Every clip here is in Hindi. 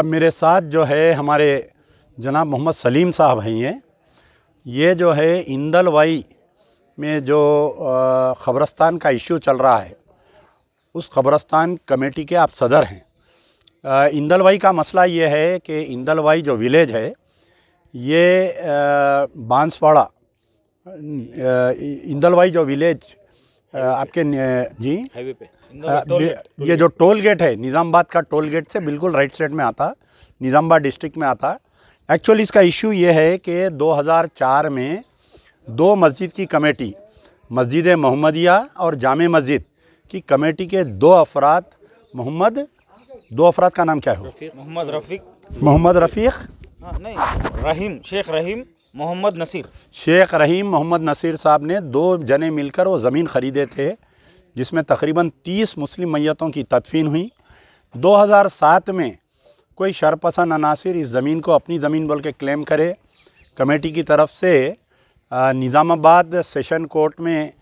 मेरे साथ जो है हमारे जनाब मोहम्मद सलीम साहब हैं ये ये जो है इंदलवाई में जो ख़बरस्तान का इशू चल रहा है उस ख़बरस्तान कमेटी के आप सदर हैं इंदलवाई का मसला ये है कि इंदलवाई जो विलेज है ये बांसवाड़ा इंदलवाई जो विलेज आपके जी हाईवे पे हाँ, ये तो जो टोल गेट है निज़ामबाद का टोल गेट से बिल्कुल राइट साइड में आता निज़ामबाद डिस्ट्रिक्ट में आता एक्चुअली इसका इश्यू ये है कि 2004 में दो मस्जिद की कमेटी मस्जिद मोहम्मदिया और जाम मस्जिद की कमेटी के दो अफराद मोहम्मद दो अफराद का नाम क्या है मोहम्मद रफ़ीक मोहम्मद रफ़ीक हाँ, नहीं रहीम शेख रहीम मोहम्मद नसीर शेख रहीम मोहम्मद नसीर साहब ने दो जने मिलकर वो ज़मीन ख़रीदे थे जिसमें तकरीबन 30 मुस्लिम मैतों की तदफीन हुई 2007 में कोई शरपसंद अनासर इस ज़मीन को अपनी ज़मीन बोल के क्लेम करे कमेटी की तरफ से निज़ामाबाद सेशन कोर्ट में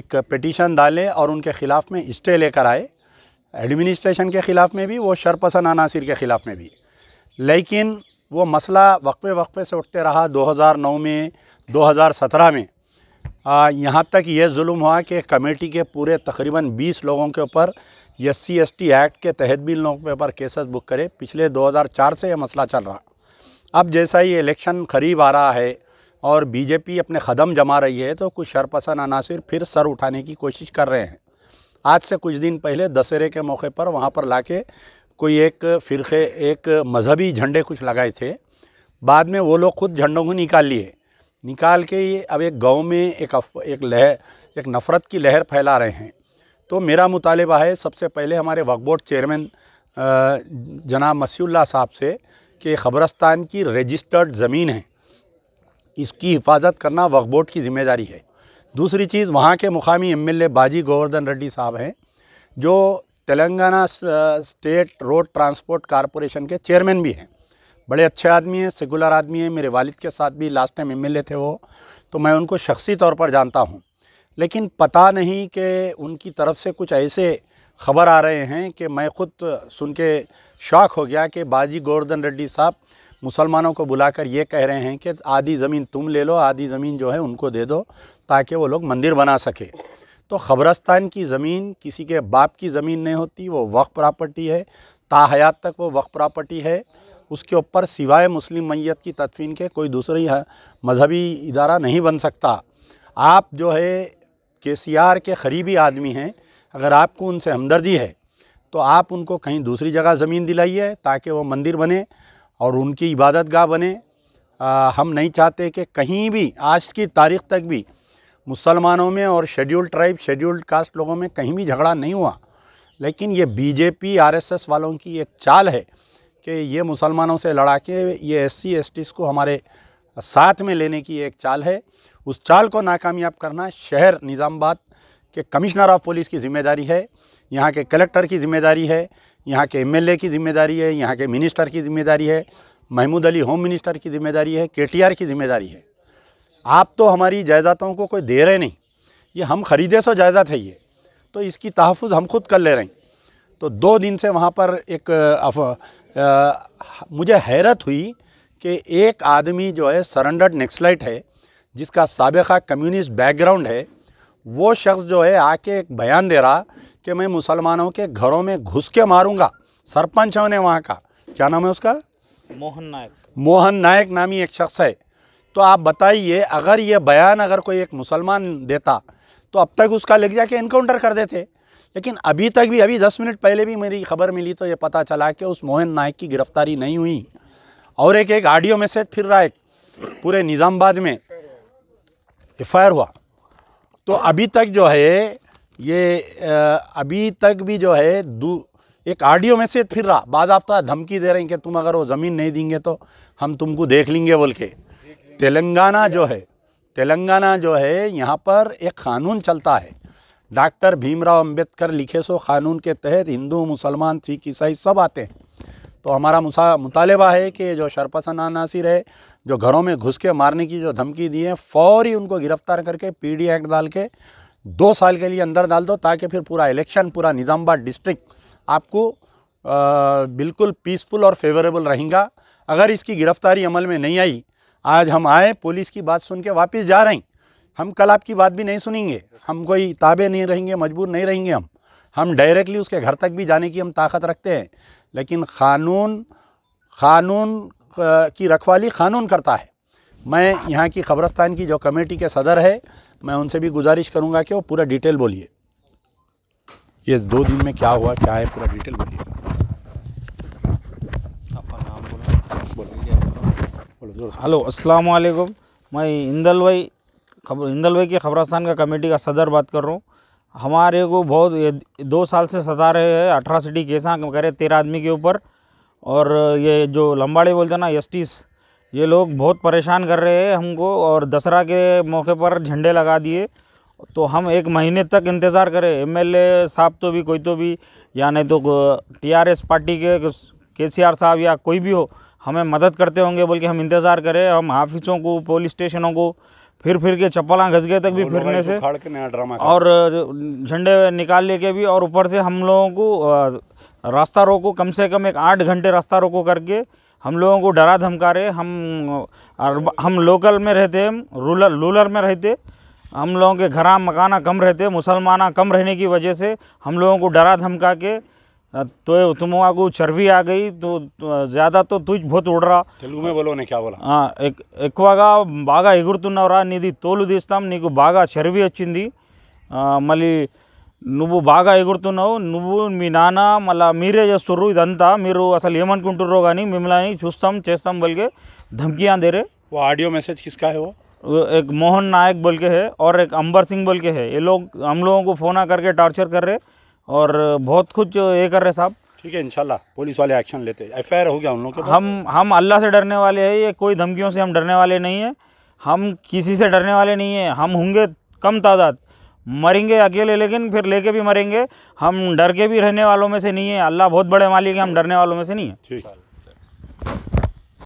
एक पटिशन डाले और उनके ख़िलाफ़ में स्टे लेकर आए एडमिनिस्ट्रेशन के ख़िलाफ़ में भी वो शरपसंद अनासर के ख़िलाफ़ में भी लेकिन वो मसला वक्फे वक्फे से उठते रहा 2009 में 2017 में यहाँ तक ये जुल्म हुआ कि कमेटी के पूरे तकरीबन 20 लोगों के ऊपर S C S T act के तहत भी इन लोगों के ऊपर केसेस बुक करे पिछले 2004 से यह मसला चल रहा अब जैसा ही इलेक्शन करीब आ रहा है और बीजेपी अपने ख़दम जमा रही है तो कुछ शरपसंद अनासर फिर सर उठाने की कोशिश कर रहे हैं आज से कुछ दिन पहले दशहरे के मौके पर वहाँ पर ला कोई एक फ़िरके एक मजहबी झंडे कुछ लगाए थे बाद में वो लोग खुद झंडों को निकाल लिए निकाल के ये अब एक गांव में एक एक लहर एक नफ़रत की लहर फैला रहे हैं तो मेरा मुतालबा है सबसे पहले हमारे वक्फ बोर्ड चेयरमैन जनाब मसील्ला साहब से कि खबरस्तान की रजिस्टर्ड ज़मीन है इसकी हिफाजत करना वक्फ बोर्ड की ज़िम्मेदारी है दूसरी चीज़ वहाँ के मुकामी एम एल ए बाजी गोवर्धन रेड्डी साहब हैं जो Telangana state road transport corporation के चेयरमैन भी हैं बड़े अच्छे आदमी हैं सेकुलर आदमी हैं मेरे वालिद के साथ भी लास्ट टाइम एम थे वो तो मैं उनको शख्सी तौर पर जानता हूँ लेकिन पता नहीं कि उनकी तरफ से कुछ ऐसे ख़बर आ रहे हैं कि मैं ख़ुद सुन के शौक हो गया कि बाजी गोवर्धन रेड्डी साहब मुसलमानों को बुलाकर ये कह रहे हैं कि आधी ज़मीन तुम ले लो आधी ज़मीन जो है उनको दे दो ताकि वो लोग मंदिर बना सके तो खबरस्तान की ज़मीन किसी के बाप की ज़मीन नहीं होती वो वक्फ प्रॉपर्टी है ताहयात तक वो वक्फ प्रॉपर्टी है उसके ऊपर सिवाय मुस्लिम मैत की तदफीन के कोई दूसरी मजहबी इदारा नहीं बन सकता आप जो है के सी आर के करीबी आदमी हैं अगर आपको उनसे हमदर्दी है तो आप उनको कहीं दूसरी जगह ज़मीन दिलाइए ताकि वो मंदिर बने और उनकी इबादत गाह बने आ, हम नहीं चाहते कि कहीं भी आज की तारीख तक भी मुसलमानों में और शेड्यूल्ड ट्राइब शेड्यूल्ड कास्ट लोगों में कहीं भी झगड़ा नहीं हुआ लेकिन ये बीजेपी आरएसएस वालों की एक चाल है कि ये मुसलमानों से लड़ा के ये एस सी एस टी को हमारे साथ में लेने की एक चाल है उस चाल को नाकामयाब करना शहर निज़ामबाद के कमिश्नर ऑफ पुलिस की ज़िम्मेदारी है यहाँ के कलेक्टर की ज़िम्मेदारी है यहाँ के एमएलए की ज़िम्मेदारी है यहाँ के मिनिस्टर की ज़िम्मेदारी है महमूद अली होम मिनिस्टर की ज़िम्मेदारी है केटीआर की ज़िम्मेदारी है आप तो हमारी जायदादों को कोई दे रहे नहीं ये हम ख़रीदे सो जायदाद है ये तो इसकी तहफ़ हम खुद कर ले रहे हैं तो दो दिन से वहाँ पर एक मुझे हैरत हुई कि एक आदमी जो है सरेंडर्ड नेक्सलाइट है जिसका सबका कम्युनिस्ट बैकग्राउंड है वो शख्स जो है आके एक बयान दे रहा कि मैं मुसलमानों के घरों में घुस के मारूंगा सरपंच है उन्हें वहाँ का क्या नाम है उसका मोहन नायक मोहन नायक नामी एक शख्स है तो आप बताइए अगर ये बयान अगर कोई एक मुसलमान देता तो अब तक उसका लग जाके इनकाउंटर कर देते लेकिन अभी तक भी अभी दस मिनट पहले भी मेरी खबर मिली तो ये पता चला कि उस मोहन नायक की गिरफ्तारी नहीं हुई और एक एक ऑडियो मैसेज फिर रहा है पूरे निज़ामबाद में एफ हुआ तो अभी तक जो है ये अभी तक भी जो है एक ऑडियो मैसेज फिर रहा बाद आपका धमकी दे रहे हैं कि तुम अगर वो ज़मीन नहीं देंगे तो हम तुमको देख लेंगे बोल के तेलंगाना जो है तेलंगाना जो है यहाँ पर एक कानून चलता है डॉक्टर भीमराव अंबेडकर लिखे सो क़ानून के तहत हिंदू मुसलमान सिख ईसाई सब आते हैं तो हमारा मुसा मुतालबा है कि जो शरपसंद अनासर है जो घरों में घुस के मारने की जो धमकी दी है फौरी उनको गिरफ्तार करके पीडी एक्ट डाल के दो साल के लिए अंदर डाल दो ताकि फिर पूरा इलेक्शन पूरा निज़ामबाद डिस्ट्रिक्ट आपको आ, बिल्कुल पीसफुल और फेवरेबल रहेगा अगर इसकी गिरफ्तारी अमल में नहीं आई आज हम आए पुलिस की बात सुन के वापस जा रहे हैं हम कल आपकी बात भी नहीं सुनेंगे हम कोई ताबे नहीं रहेंगे मजबूर नहीं रहेंगे हम हम डायरेक्टली उसके घर तक भी जाने की हम ताकत रखते हैं लेकिन क़ानून क़ानून की रखवाली क़ानून करता है मैं यहाँ की खबरस्तान की जो कमेटी के सदर है मैं उनसे भी गुजारिश करूँगा कि वो पूरा डिटेल बोलिए ये दो दिन में क्या हुआ क्या है पूरा डिटेल बोलिए हेलो अस्सलाम वालेकुम मैं इंदल भाई खबर हिंदल भाई की खबरस्तान का कमेटी का सदर बात कर रहा हूँ हमारे को बहुत दो साल से सता रहे हैं अठारह केस कैसा करे तेरह आदमी के ऊपर और ये जो लंबाड़ी बोलते हैं ना एसटीस ये लोग बहुत परेशान कर रहे हैं हमको और दसरा के मौके पर झंडे लगा दिए तो हम एक महीने तक इंतज़ार करें एमएलए साहब तो भी कोई तो भी या नहीं तो टीआरएस पार्टी के के सी आर साहब या कोई भी हो हमें मदद करते होंगे बोल के हम इंतज़ार करें हम हाफिसों को पुलिस स्टेशनों को फिर फिर के घस गए तक भी फिरने से और झंडे निकाल लेके भी और ऊपर से हम लोगों को रास्ता रोको कम से कम एक आठ घंटे रास्ता रोको करके हम लोगों को डरा धमका रहे हम हम लोकल में रहते हम रूलर रूलर में रहते हम लोगों के घर मकाना कम रहते मुसलमाना कम रहने की वजह से हम लोगों को डरा धमका के అది తోయ ఉతుమ వాకు చర్వి ఆగై తో జదా తో తుజ్ బహత్ ఉడరా తెలుగు మే బలోనే క్యా బోలా ఆ ఏక్ ఏక్ వాగా బాగా ఎగుర్తున్నావరా నిది తోలు తీస్తాం నీకు బాగా చర్వి వచ్చింది మల్లి నువ్వు బాగా ఎగుర్తున్నావు నువ్వు మీ नाना మళ్ళీ మీరే జసూర్ ఇదంతా మీరు అసలు ఏమంకుంటున్నారో గానీ మిమలాని చూస్తాం చేస్తాం బలకే దంకి ఆందేరే వా ఆడియో మెసేజ్ किसका है वो एक मोहन नायक बोलके है और एक अंबर सिंह बोलके है ये लोग हम लोगों को फोन करके टॉर्चर कर रहे हैं और बहुत कुछ ये कर रहे साहब ठीक है इंशाल्लाह पुलिस वाले एक्शन लेते हैं एफ हो गया उन लोगों के हम हम अल्लाह से डरने वाले हैं ये कोई धमकियों से हम डरने वाले नहीं हैं हम किसी से डरने वाले नहीं हैं हम होंगे कम तादाद मरेंगे अकेले लेकिन फिर लेके भी मरेंगे हम डर के भी रहने वालों में से नहीं है अल्लाह बहुत बड़े मालिक है हम डरने वालों में से नहीं है ठीक